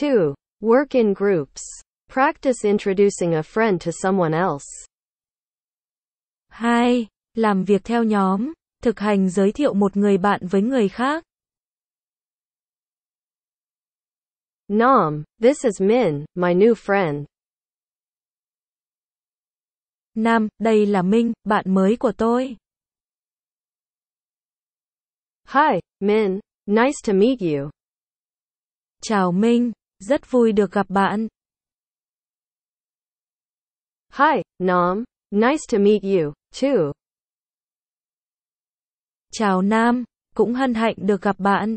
2. Work in groups. Practice introducing a friend to someone else. 2. Làm việc theo nhóm. Thực hành giới thiệu một người bạn với người khác. Nam, this is Min, my new friend. Nam, đây là Minh, bạn mới của tôi. Hi, Min, nice to meet you. Chào Minh, rất vui được gặp bạn. Hi, Nam. Nice to meet you, too. Chào Nam, cũng hân hạnh được gặp bạn.